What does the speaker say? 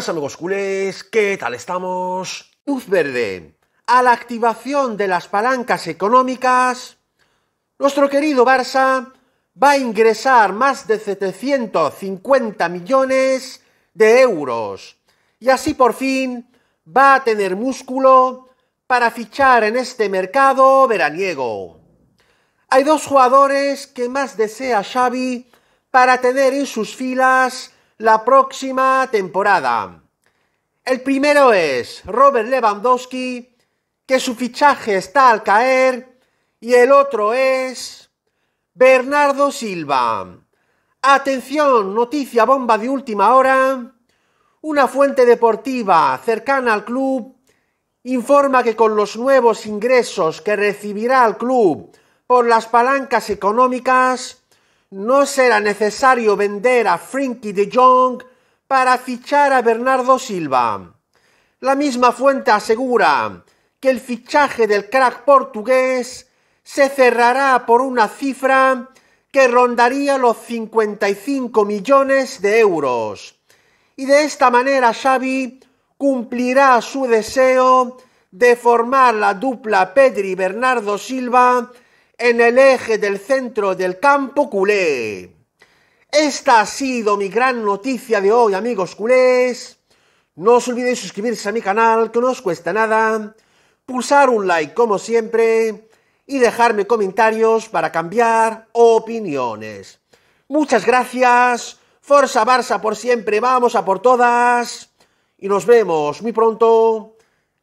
Saludos culés, ¿qué tal estamos? Luz verde. A la activación de las palancas económicas, nuestro querido Barça va a ingresar más de 750 millones de euros. Y así por fin va a tener músculo para fichar en este mercado veraniego. Hay dos jugadores que más desea Xavi para tener en sus filas la próxima temporada. El primero es Robert Lewandowski, que su fichaje está al caer, y el otro es Bernardo Silva. Atención, noticia bomba de última hora. Una fuente deportiva cercana al club informa que con los nuevos ingresos que recibirá el club por las palancas económicas, no será necesario vender a Frankie de Jong para fichar a Bernardo Silva. La misma fuente asegura que el fichaje del crack portugués se cerrará por una cifra que rondaría los 55 millones de euros. Y de esta manera Xavi cumplirá su deseo de formar la dupla Pedri-Bernardo Silva en el eje del centro del campo culé. Esta ha sido mi gran noticia de hoy, amigos culés. No os olvidéis suscribirse a mi canal, que no os cuesta nada. Pulsar un like, como siempre. Y dejarme comentarios para cambiar opiniones. Muchas gracias. Forza Barça por siempre. Vamos a por todas. Y nos vemos muy pronto